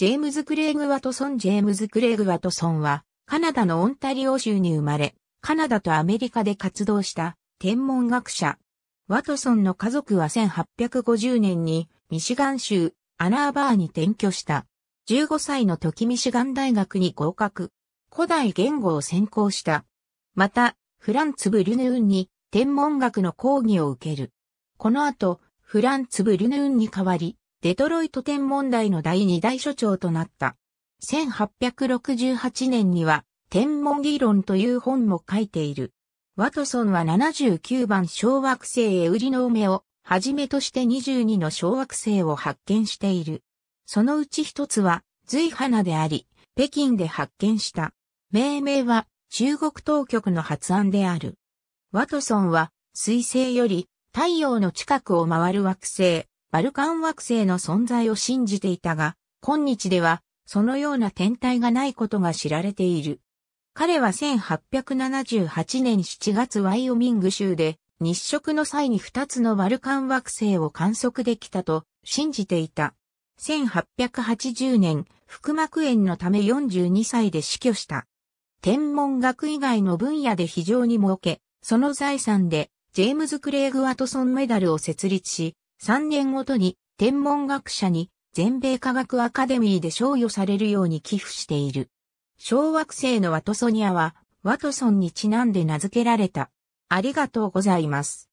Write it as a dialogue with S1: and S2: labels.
S1: ジェームズ・クレイグ・ワトソン・ジェームズ・クレイグ・ワトソンは、カナダのオンタ
S2: リオ州に生まれ、カナダとアメリカで活動した天文学者。ワトソンの家族は1850年にミシガン州アナーバーに転居した。15歳の時ミシガン大学に合格。古代言語を専攻した。また、フランツ・ブルヌーンに天文学の講義を受ける。この後、フランツ・ブルヌーンに代わり、デトロイト天文台の第二代所長となった。1868年には、天文議論という本も書いている。ワトソンは79番小惑星へ売りの梅を、はじめとして22の小惑星を発見している。そのうち一つは、随花であり、北京で発見した。命名は、中国当局の発案である。ワトソンは、水星より、太陽の近くを回る惑星、バルカン惑星の存在を信じていたが、今日ではそのような天体がないことが知られている。彼は1878年7月ワイオミング州で日食の際に2つのバルカン惑星を観測できたと信じていた。1880年、腹膜炎のため42歳で死去した。天文学以外の分野で非常に儲け、その財産でジェームズ・クレイグ・ワトソンメダルを設立し、3年ごとに天文学者に全米科学アカデミーで賞与されるように寄付している。小惑星のワトソニアは、
S1: ワトソンにちなんで名付けられた。ありがとうございます。